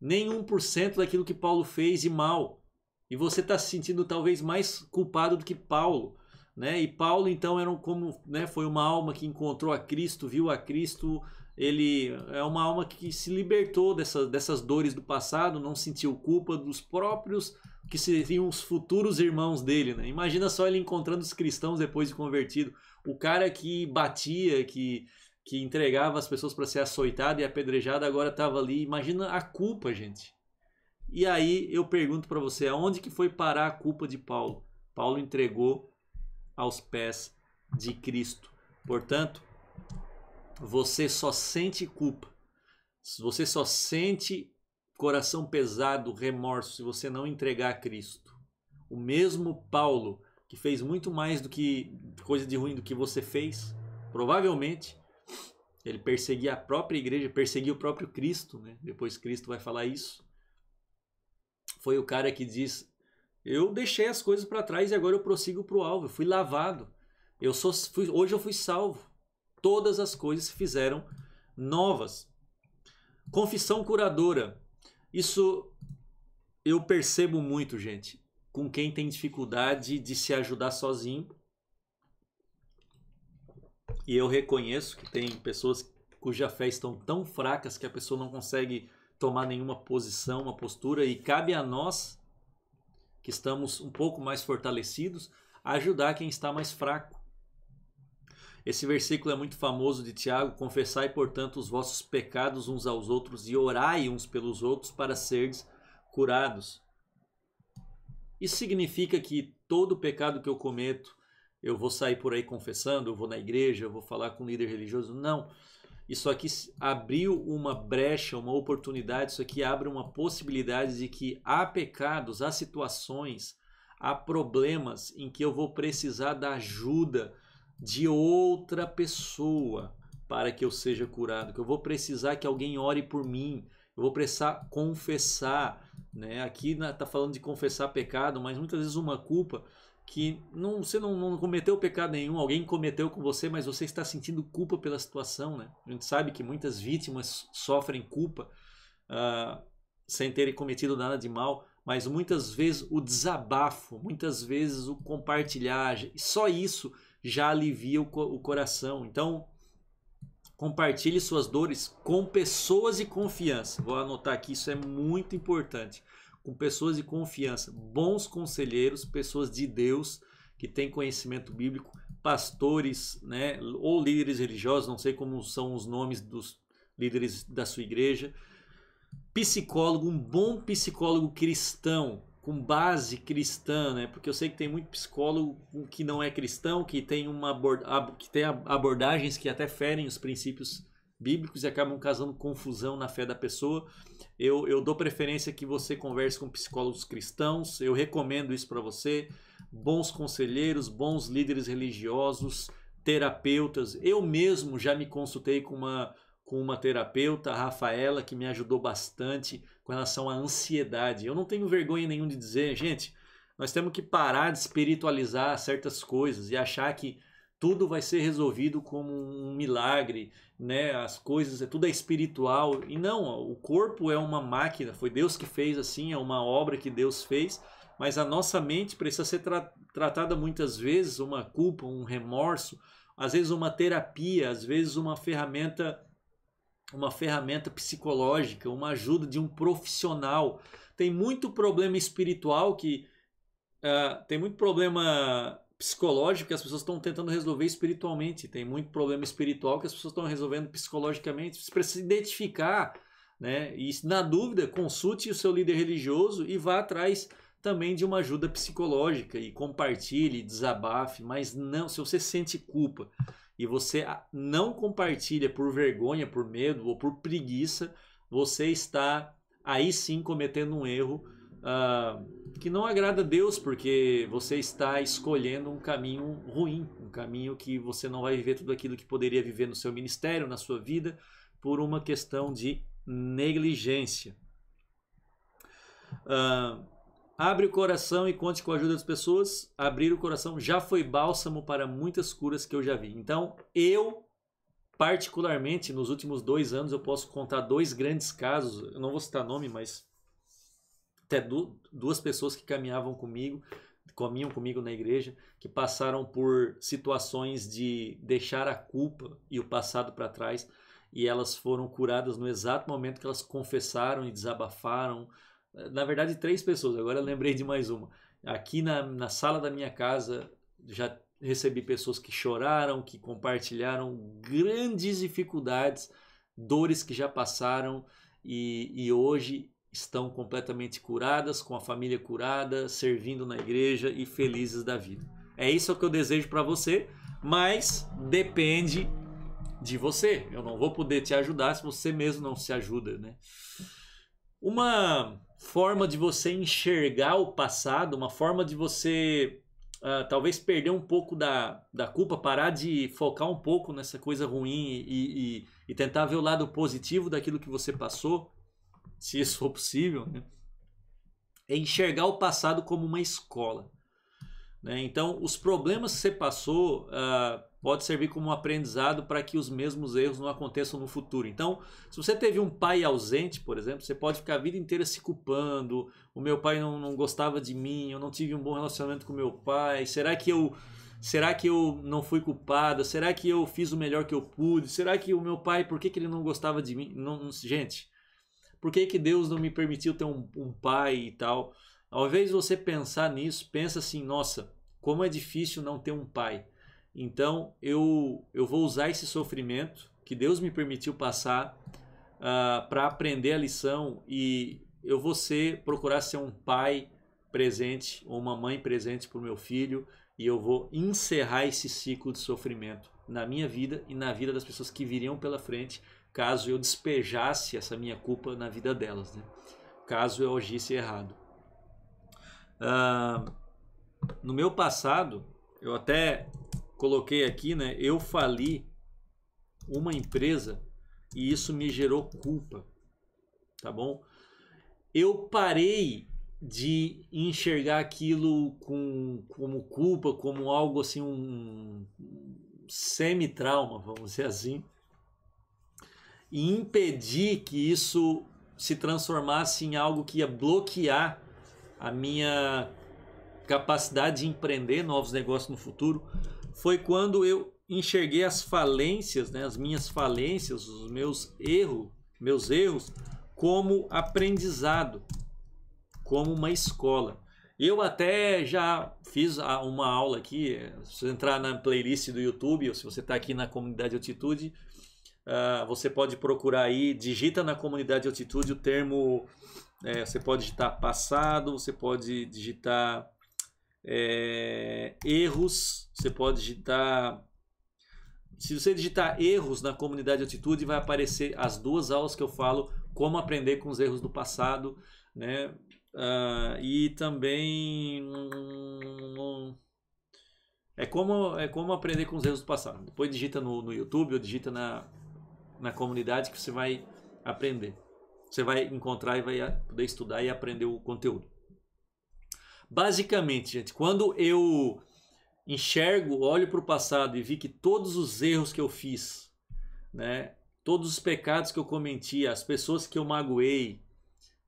nem 1% daquilo que Paulo fez e mal. E você está se sentindo talvez mais culpado do que Paulo. Né? E Paulo então era um, como, né, foi uma alma que encontrou a Cristo, viu a Cristo, ele é uma alma que se libertou dessa, dessas dores do passado, não sentiu culpa dos próprios que seriam os futuros irmãos dele, né? Imagina só ele encontrando os cristãos depois de convertido. O cara que batia, que, que entregava as pessoas para ser açoitado e apedrejado, agora estava ali. Imagina a culpa, gente. E aí eu pergunto para você, aonde que foi parar a culpa de Paulo? Paulo entregou aos pés de Cristo. Portanto, você só sente culpa. Você só sente coração pesado, remorso, se você não entregar a Cristo. O mesmo Paulo, que fez muito mais do que coisa de ruim do que você fez, provavelmente ele perseguia a própria igreja, perseguia o próprio Cristo, né? Depois Cristo vai falar isso. Foi o cara que diz: "Eu deixei as coisas para trás e agora eu prossigo para o alvo, eu fui lavado. Eu sou fui, hoje eu fui salvo. Todas as coisas se fizeram novas." Confissão curadora. Isso eu percebo muito, gente, com quem tem dificuldade de se ajudar sozinho. E eu reconheço que tem pessoas cuja fé estão tão fracas que a pessoa não consegue tomar nenhuma posição, uma postura, e cabe a nós, que estamos um pouco mais fortalecidos, ajudar quem está mais fraco. Esse versículo é muito famoso de Tiago: Confessai, portanto, os vossos pecados uns aos outros e orai uns pelos outros para serdes curados. Isso significa que todo pecado que eu cometo, eu vou sair por aí confessando, eu vou na igreja, eu vou falar com um líder religioso. Não. Isso aqui abriu uma brecha, uma oportunidade, isso aqui abre uma possibilidade de que há pecados, há situações, há problemas em que eu vou precisar da ajuda de outra pessoa para que eu seja curado, que eu vou precisar que alguém ore por mim, eu vou precisar confessar, né? Aqui está falando de confessar pecado, mas muitas vezes uma culpa que não, você não, não, cometeu pecado nenhum, alguém cometeu com você, mas você está sentindo culpa pela situação, né? A gente sabe que muitas vítimas sofrem culpa uh, sem terem cometido nada de mal, mas muitas vezes o desabafo, muitas vezes o compartilhar, só isso já alivia o, o coração. Então, compartilhe suas dores com pessoas de confiança. Vou anotar aqui, isso é muito importante. Com pessoas de confiança, bons conselheiros, pessoas de Deus que têm conhecimento bíblico, pastores, né, ou líderes religiosos, não sei como são os nomes dos líderes da sua igreja. Psicólogo, um bom psicólogo cristão, com base cristã, né? Porque eu sei que tem muito psicólogo que não é cristão, que tem uma que tem abordagens que até ferem os princípios bíblicos e acabam causando confusão na fé da pessoa. Eu, eu dou preferência que você converse com psicólogos cristãos. Eu recomendo isso para você. Bons conselheiros, bons líderes religiosos, terapeutas. Eu mesmo já me consultei com uma com uma terapeuta, a Rafaela, que me ajudou bastante com relação à ansiedade. Eu não tenho vergonha nenhuma de dizer, gente, nós temos que parar de espiritualizar certas coisas e achar que tudo vai ser resolvido como um milagre, né? As coisas, é tudo é espiritual. E não, o corpo é uma máquina, foi Deus que fez assim, é uma obra que Deus fez, mas a nossa mente precisa ser tra tratada muitas vezes, uma culpa, um remorso, às vezes uma terapia, às vezes uma ferramenta uma ferramenta psicológica, uma ajuda de um profissional. Tem muito problema espiritual que uh, tem muito problema psicológico que as pessoas estão tentando resolver espiritualmente. Tem muito problema espiritual que as pessoas estão resolvendo psicologicamente. Você precisa identificar, né? E na dúvida, consulte o seu líder religioso e vá atrás também de uma ajuda psicológica e compartilhe, desabafe, mas não, se você sente culpa e você não compartilha por vergonha, por medo ou por preguiça, você está aí sim cometendo um erro uh, que não agrada a Deus, porque você está escolhendo um caminho ruim, um caminho que você não vai viver tudo aquilo que poderia viver no seu ministério, na sua vida, por uma questão de negligência. Uh, Abre o coração e conte com a ajuda das pessoas. Abrir o coração já foi bálsamo para muitas curas que eu já vi. Então, eu, particularmente, nos últimos dois anos, eu posso contar dois grandes casos. Eu não vou citar nome, mas até duas pessoas que caminhavam comigo, comiam comigo na igreja, que passaram por situações de deixar a culpa e o passado para trás. E elas foram curadas no exato momento que elas confessaram e desabafaram na verdade, três pessoas, agora lembrei de mais uma. Aqui na, na sala da minha casa já recebi pessoas que choraram, que compartilharam grandes dificuldades, dores que já passaram e, e hoje estão completamente curadas, com a família curada, servindo na igreja e felizes da vida. É isso que eu desejo para você, mas depende de você. Eu não vou poder te ajudar se você mesmo não se ajuda, né? uma forma de você enxergar o passado, uma forma de você uh, talvez perder um pouco da, da culpa, parar de focar um pouco nessa coisa ruim e, e, e tentar ver o lado positivo daquilo que você passou, se isso for possível, né? é enxergar o passado como uma escola. Né? Então, os problemas que você passou, uh, pode servir como um aprendizado para que os mesmos erros não aconteçam no futuro. Então, se você teve um pai ausente, por exemplo, você pode ficar a vida inteira se culpando. O meu pai não, não gostava de mim, eu não tive um bom relacionamento com meu pai. Será que eu Será que eu não fui culpada? Será que eu fiz o melhor que eu pude? Será que o meu pai, por que, que ele não gostava de mim? Não, gente, por que, que Deus não me permitiu ter um, um pai e tal? Ao invés de você pensar nisso, pensa assim: nossa, como é difícil não ter um pai. Então eu, eu vou usar esse sofrimento que Deus me permitiu passar uh, ah, para aprender a lição e eu vou ser, procurar ser um pai presente ou uma mãe presente para o meu filho e eu vou encerrar esse ciclo de sofrimento na minha vida e na vida das pessoas que viriam pela frente caso eu despejasse essa minha culpa na vida delas, né? caso eu agisse errado. Uh, no meu passado, eu até coloquei aqui, né? Eu fali uma empresa e isso me gerou culpa, tá bom? Eu parei de enxergar aquilo com, como culpa, como algo assim, um semi-trauma, vamos dizer assim, e impedi que isso se transformasse em algo que ia bloquear a minha capacidade de empreender novos negócios no futuro, foi quando eu enxerguei as falências, né, as minhas falências, os meus erros, meus erros como aprendizado, como uma escola. Eu até já fiz uma aula aqui, eh, se você entrar na playlist do YouTube, ou se você está aqui na comunidade Altitude, uh, você pode procurar aí, digita na comunidade Altitude o termo, é, você pode digitar passado, você pode digitar é, erros, você pode digitar. Se você digitar erros na comunidade Atitude vai aparecer as duas aulas que eu falo, como aprender com os erros do passado, né? Uh, e também é como é como aprender com os erros do passado. Depois digita no, no YouTube ou digita na, na comunidade que você vai aprender. Você vai encontrar e vai poder estudar e aprender o conteúdo. Basicamente, gente, quando eu enxergo, olho para o passado e vi que todos os erros que eu fiz, né, todos os pecados que eu cometi, as pessoas que eu magoei,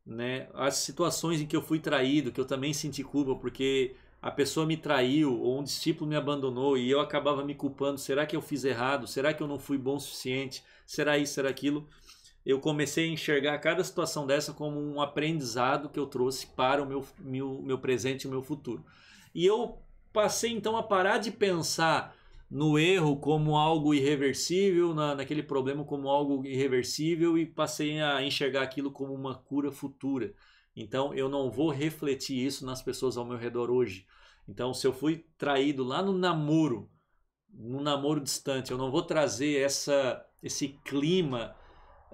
né, as situações em que eu fui traído, que eu também senti culpa porque a pessoa me traiu ou um discípulo me abandonou e eu acabava me culpando, será que eu fiz errado? Será que eu não fui bom o suficiente? Será isso, será aquilo? eu comecei a enxergar cada situação dessa como um aprendizado que eu trouxe para o meu, meu, meu presente e o meu futuro. E eu passei então a parar de pensar no erro como algo irreversível, na, naquele problema como algo irreversível e passei a enxergar aquilo como uma cura futura. Então eu não vou refletir isso nas pessoas ao meu redor hoje. Então se eu fui traído lá no namoro, no namoro distante, eu não vou trazer essa esse clima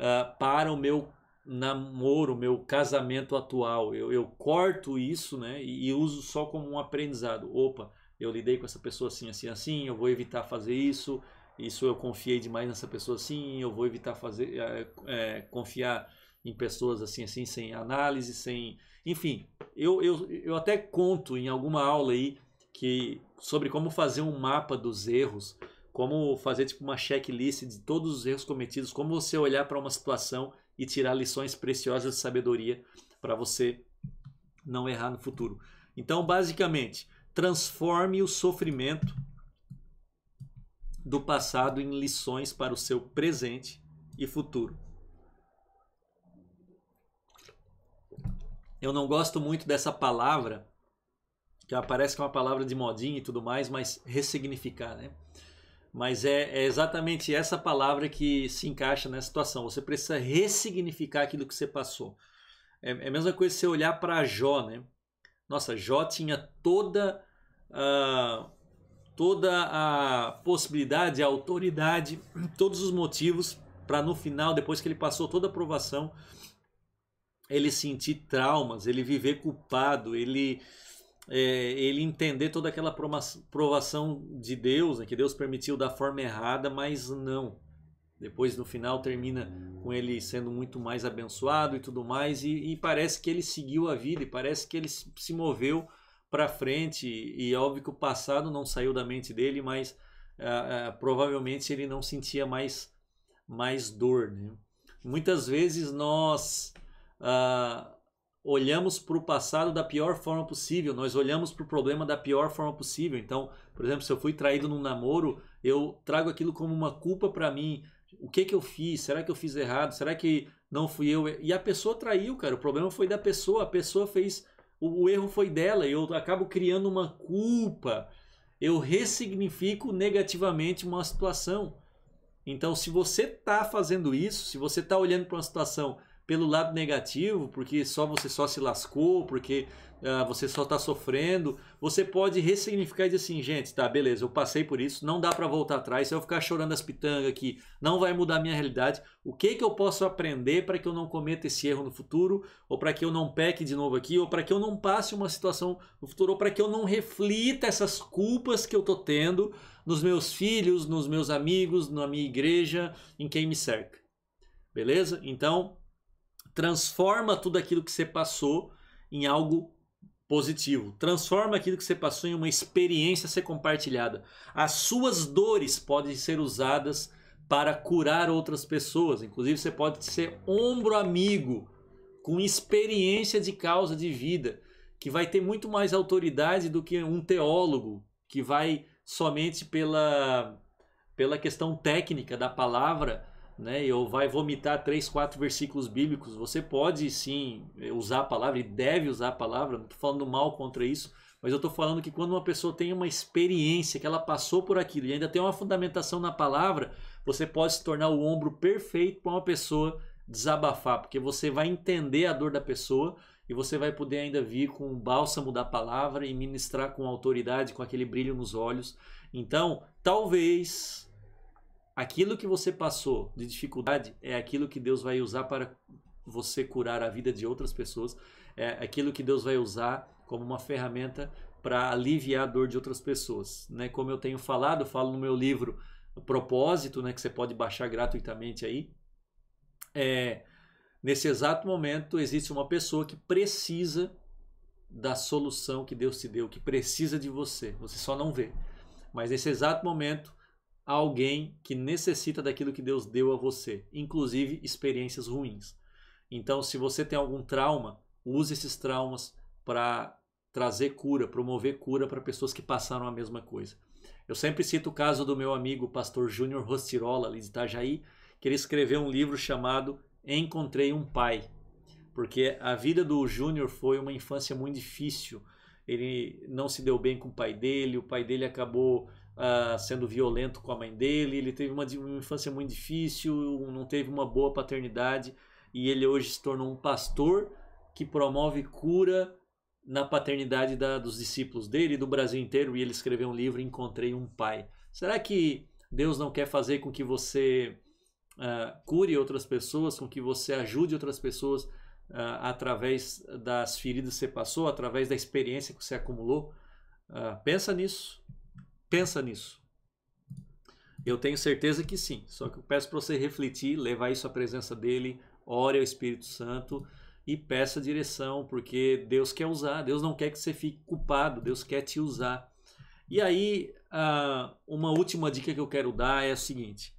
uh, para o meu namoro, meu casamento atual. Eu, eu corto isso né, e, e, uso só como um aprendizado. Opa, eu lidei com essa pessoa assim, assim, assim, eu vou evitar fazer isso. Isso eu confiei demais nessa pessoa assim, eu vou evitar fazer eh, eh, eh, confiar em pessoas assim, assim, sem análise, sem. Enfim, eu, eu, eu até conto em alguma aula aí que sobre como fazer um mapa dos erros como fazer tipo uma checklist de todos os erros cometidos, como você olhar para uma situação e tirar lições preciosas de sabedoria para você não errar no futuro. Então, basicamente, transforme o sofrimento do passado em lições para o seu presente e futuro. Eu não gosto muito dessa palavra, que aparece que é uma palavra de modinha e tudo mais, mas ressignificar, né? Mas é, é, exatamente essa palavra que se encaixa nessa situação. Você precisa ressignificar aquilo que você passou. É, é a mesma coisa você olhar para Jó, né? Nossa, Jó tinha toda a, ah, toda a possibilidade, a autoridade, todos os motivos para no final, depois que ele passou toda a provação, ele sentir traumas, ele viver culpado, ele é, ele entender toda aquela provação de Deus, né, que Deus permitiu da forma errada, mas não. Depois no final termina com ele sendo muito mais abençoado e tudo mais, e, e parece que ele seguiu a vida, e parece que ele se moveu para frente, e, é óbvio que o passado não saiu da mente dele, mas ah, ah, provavelmente ele não sentia mais, mais dor. Né? Muitas vezes nós. Ah, olhamos para o passado da pior forma possível, nós olhamos para o problema da pior forma possível. Então, por exemplo, se eu fui traído num namoro, eu trago aquilo como uma culpa para mim. O que que eu fiz? Será que eu fiz errado? Será que não fui eu? E a pessoa traiu, cara. O problema foi da pessoa. A pessoa fez. O, o erro foi dela. E eu acabo criando uma culpa. Eu ressignifico negativamente uma situação. Então, se você está fazendo isso, se você está olhando para uma situação pelo lado negativo, porque só você só se lascou, porque uh, você só está sofrendo, você pode ressignificar e dizer assim, gente, tá, beleza, eu passei por isso, não dá para voltar atrás, se eu ficar chorando as pitangas aqui, não vai mudar a minha realidade. O que que eu posso aprender para que eu não cometa esse erro no futuro, ou para que eu não peque de novo aqui, ou para que eu não passe uma situação no futuro, ou para que eu não reflita essas culpas que eu tô tendo nos meus filhos, nos meus amigos, na minha igreja, em quem me cerca. Beleza? Então, transforma tudo aquilo que você passou em algo positivo. Transforma aquilo que você passou em uma experiência a ser compartilhada. As suas dores podem ser usadas para curar outras pessoas. Inclusive, você pode ser ombro amigo com experiência de causa de vida, que vai ter muito mais autoridade do que um teólogo que vai somente pela pela questão técnica da palavra né, ou vai vomitar três, quatro versículos bíblicos, você pode sim usar a palavra e deve usar a palavra, não estou falando mal contra isso, mas eu estou falando que quando uma pessoa tem uma experiência, que ela passou por aquilo e ainda tem uma fundamentação na palavra, você pode se tornar o ombro perfeito para uma pessoa desabafar, porque você vai entender a dor da pessoa e você vai poder ainda vir com o bálsamo da palavra e ministrar com autoridade, com aquele brilho nos olhos. Então, talvez Aquilo que você passou de dificuldade é aquilo que Deus vai usar para você curar a vida de outras pessoas, é aquilo que Deus vai usar como uma ferramenta para aliviar a dor de outras pessoas, né? Como eu tenho falado, eu falo no meu livro Propósito, né, que você pode baixar gratuitamente aí. É, nesse exato momento existe uma pessoa que precisa da solução que Deus te deu, que precisa de você. Você só não vê. Mas nesse exato momento a alguém que necessita daquilo que Deus deu a você, inclusive experiências ruins. Então, se você tem algum trauma, use esses traumas para trazer cura, promover cura para pessoas que passaram a mesma coisa. Eu sempre cito o caso do meu amigo pastor Júnior Rostirola, ali de Itajaí, que ele escreveu um livro chamado Encontrei um Pai, porque a vida do Júnior foi uma infância muito difícil. Ele não se deu bem com o pai dele, o pai dele acabou uh, sendo violento com a mãe dele, ele teve uma, uma infância muito difícil, não teve uma boa paternidade e ele hoje se tornou um pastor que promove cura na paternidade da, dos discípulos dele do Brasil inteiro e ele escreveu um livro Encontrei um Pai. Será que Deus não quer fazer com que você uh, cure outras pessoas, com que você ajude outras pessoas uh, através das feridas que você passou, através da experiência que você acumulou? Uh, pensa nisso. Pensa nisso. Eu tenho certeza que sim. Só que eu peço para você refletir, levar isso à presença dele, ore ao Espírito Santo e peça direção, porque Deus quer usar, Deus não quer que você fique culpado, Deus quer te usar. E aí, ah, uma última dica que eu quero dar é a seguinte: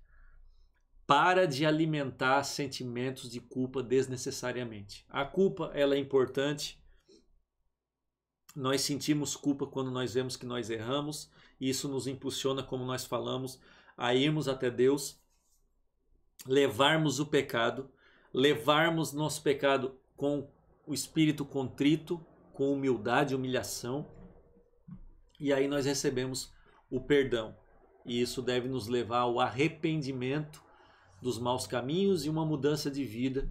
para de alimentar sentimentos de culpa desnecessariamente. A culpa ela é importante. Nós sentimos culpa quando nós vemos que nós erramos, e isso nos impulsiona, como nós falamos, a irmos até Deus, levarmos o pecado, levarmos nosso pecado com o espírito contrito, com humildade e humilhação, e aí nós recebemos o perdão. E isso deve nos levar ao arrependimento dos maus caminhos e uma mudança de vida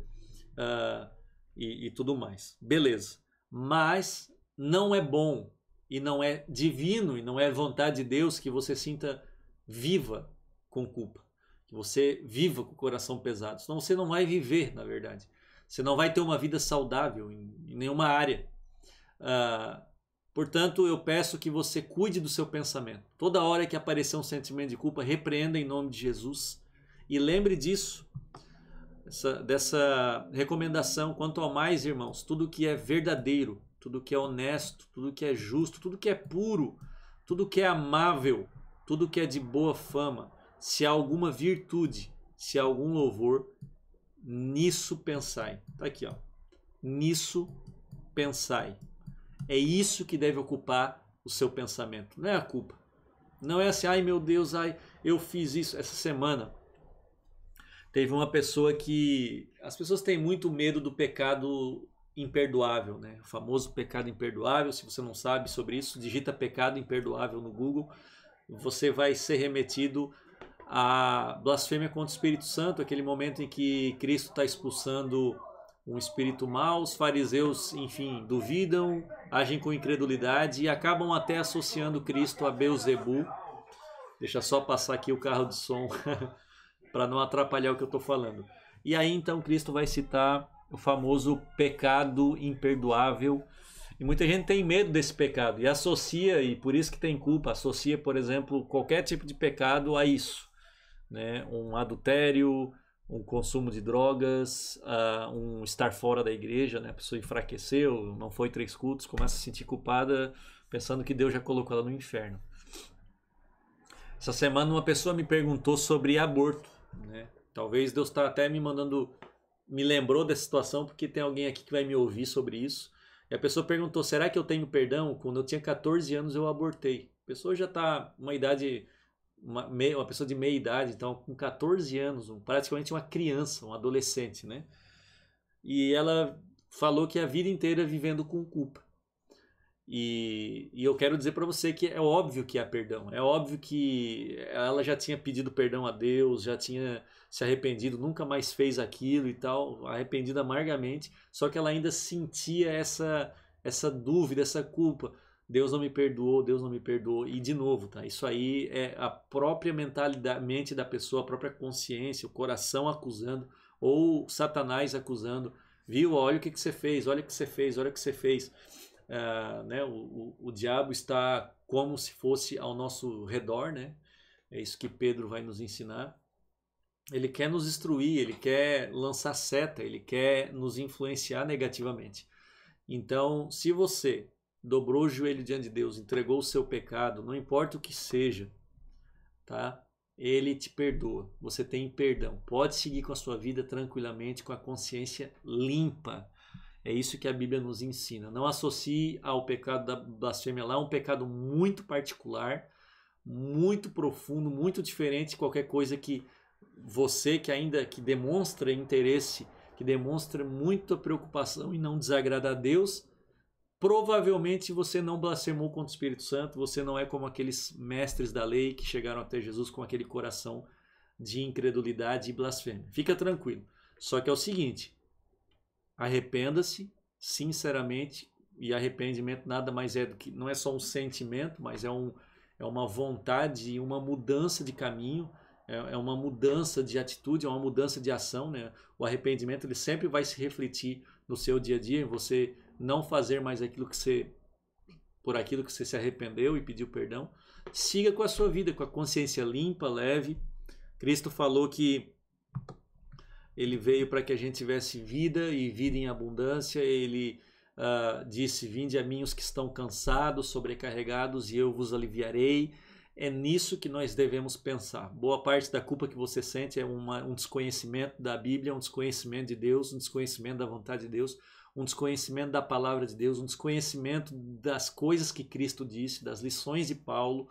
uh, e, e tudo mais. Beleza. Mas não é bom e não é divino e não é vontade de Deus que você sinta viva com culpa, que você viva com o coração pesado. Senão você não vai viver, na verdade. Você não vai ter uma vida saudável em, em nenhuma área. Ah, portanto, eu peço que você cuide do seu pensamento. Toda hora que aparecer um sentimento de culpa, repreenda em nome de Jesus. E lembre disso, essa, dessa recomendação quanto a mais, irmãos, tudo que é verdadeiro, tudo que é honesto, tudo que é justo, tudo que é puro, tudo que é amável, tudo que é de boa fama, se há alguma virtude, se há algum louvor, nisso pensai. Tá aqui, ó. Nisso pensai. É isso que deve ocupar o seu pensamento, não é a culpa. Não é assim, ai meu Deus, ai, eu fiz isso essa semana. Teve uma pessoa que as pessoas têm muito medo do pecado imperdoável, né? O famoso pecado imperdoável. Se você não sabe sobre isso, digita pecado imperdoável no Google, você vai ser remetido à blasfêmia contra o Espírito Santo, aquele momento em que Cristo está expulsando um espírito mau, os fariseus, enfim, duvidam, agem com incredulidade e acabam até associando Cristo a Beuzebu. Deixa só passar aqui o carro de som para não atrapalhar o que eu estou falando. E aí então Cristo vai citar o famoso pecado imperdoável. E muita gente tem medo desse pecado e associa, e por isso que tem culpa, associa, por exemplo, qualquer tipo de pecado a isso. Né? Um adultério, um consumo de drogas, uh, um estar fora da igreja, né? a pessoa enfraqueceu, não foi três cultos, começa a se sentir culpada, pensando que Deus já colocou ela no inferno. Essa semana uma pessoa me perguntou sobre aborto. Né? Talvez Deus está até me mandando me lembrou dessa situação porque tem alguém aqui que vai me ouvir sobre isso. E a pessoa perguntou: será que eu tenho perdão? Quando eu tinha 14 anos eu abortei. A pessoa já está uma idade, uma, meia, uma pessoa de meia idade, então com 14 anos, um, praticamente uma criança, um adolescente, né? E ela falou que a vida inteira vivendo com culpa. E, e, eu quero dizer para você que é óbvio que há perdão, é óbvio que ela já tinha pedido perdão a Deus, já tinha se arrependido, nunca mais fez aquilo e tal, arrependida amargamente, só que ela ainda sentia essa, essa dúvida, essa culpa. Deus não me perdoou, Deus não me perdoou. E de novo, tá? Isso aí é a própria mentalidade, mente da pessoa, a própria consciência, o coração acusando, ou Satanás acusando. Viu? Olha o que, que você fez, olha o que você fez, olha o que você fez uh, né, o, o, o diabo está como se fosse ao nosso redor, né? É isso que Pedro vai nos ensinar. Ele quer nos instruir, ele quer lançar seta, ele quer nos influenciar negativamente. Então, se você dobrou o joelho diante de Deus, entregou o seu pecado, não importa o que seja, tá? Ele te perdoa. Você tem perdão. Pode seguir com a sua vida tranquilamente, com a consciência limpa. É isso que a Bíblia nos ensina. Não associe ao pecado da blasfêmia lá, é um pecado muito particular, muito profundo, muito diferente de qualquer coisa que você que ainda que demonstra interesse, que demonstra muita preocupação e não desagrada a Deus, provavelmente você não blasfemou contra o Espírito Santo, você não é como aqueles mestres da lei que chegaram até Jesus com aquele coração de incredulidade e blasfêmia. Fica tranquilo. Só que é o seguinte, Arrependa-se sinceramente, e arrependimento nada mais é do que não é só um sentimento, mas é um é uma vontade e uma mudança de caminho, é, é uma mudança de atitude, é uma mudança de ação, né? O arrependimento ele sempre vai se refletir no seu dia a dia, em você não fazer mais aquilo que você por aquilo que você se arrependeu e pediu perdão. Siga com a sua vida com a consciência limpa, leve. Cristo falou que ele veio para que a gente tivesse vida e vida em abundância. Ele uh, disse: Vinde a mim os que estão cansados, sobrecarregados, e eu vos aliviarei. É nisso que nós devemos pensar. Boa parte da culpa que você sente é uma, um desconhecimento da Bíblia, um desconhecimento de Deus, um desconhecimento da vontade de Deus, um desconhecimento da palavra de Deus, um desconhecimento das coisas que Cristo disse, das lições de Paulo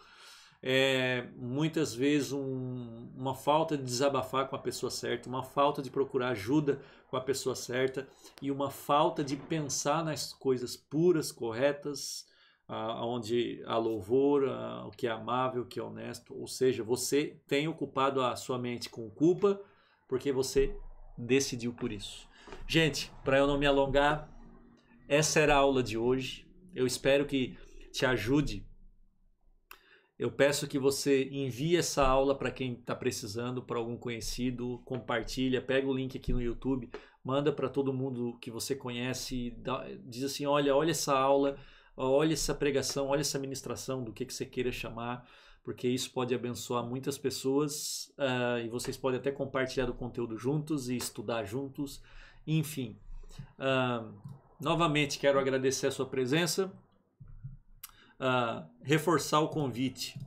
é, muitas vezes um, uma falta de desabafar com a pessoa certa, uma falta de procurar ajuda com a pessoa certa e uma falta de pensar nas coisas puras, corretas, a, onde há louvor, a, o que é amável, o que é honesto. Ou seja, você tem ocupado a sua mente com culpa porque você decidiu por isso. Gente, para eu não me alongar, essa era a aula de hoje. Eu espero que te ajude eu peço que você envie essa aula para quem está precisando, para algum conhecido, compartilha, pega o link aqui no YouTube, manda para todo mundo que você conhece, dá, diz assim, olha, olha essa aula, olha essa pregação, olha essa ministração, do que, que você queira chamar, porque isso pode abençoar muitas pessoas uh, e vocês podem até compartilhar o conteúdo juntos e estudar juntos, enfim. Uh, novamente quero agradecer a sua presença uh, reforçar o convite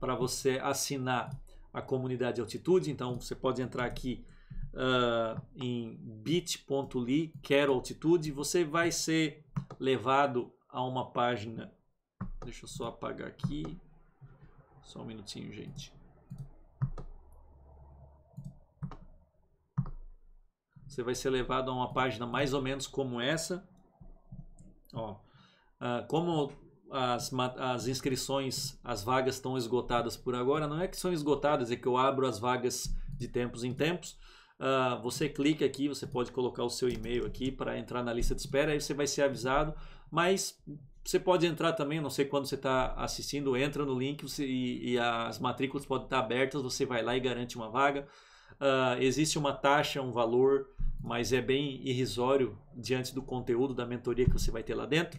para você assinar a comunidade Altitude. Então você pode entrar aqui uh, em bit.ly, quero altitude. Você vai ser levado a uma página. Deixa eu só apagar aqui. Só um minutinho, gente. Você vai ser levado a uma página mais ou menos como essa. Ó, uh, como as, as inscrições, as vagas estão esgotadas por agora. Não é que são esgotadas, é que eu abro as vagas de tempos em tempos. Uh, você clica aqui, você pode colocar o seu e-mail aqui para entrar na lista de espera, aí você vai ser avisado. Mas você pode entrar também, não sei quando você está assistindo, entra no link você, e, e, as matrículas podem estar abertas, você vai lá e garante uma vaga. Uh, existe uma taxa, um valor, mas é bem irrisório diante do conteúdo da mentoria que você vai ter lá dentro.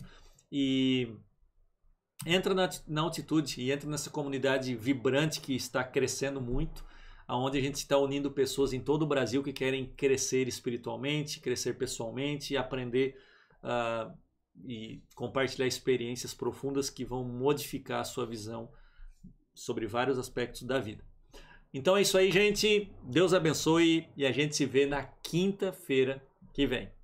E entra na, na altitude e entra nessa comunidade vibrante que está crescendo muito, aonde a gente está unindo pessoas em todo o Brasil que querem crescer espiritualmente, crescer pessoalmente e aprender uh, e compartilhar experiências profundas que vão modificar a sua visão sobre vários aspectos da vida. Então é isso aí, gente. Deus abençoe e a gente se vê na quinta-feira que vem.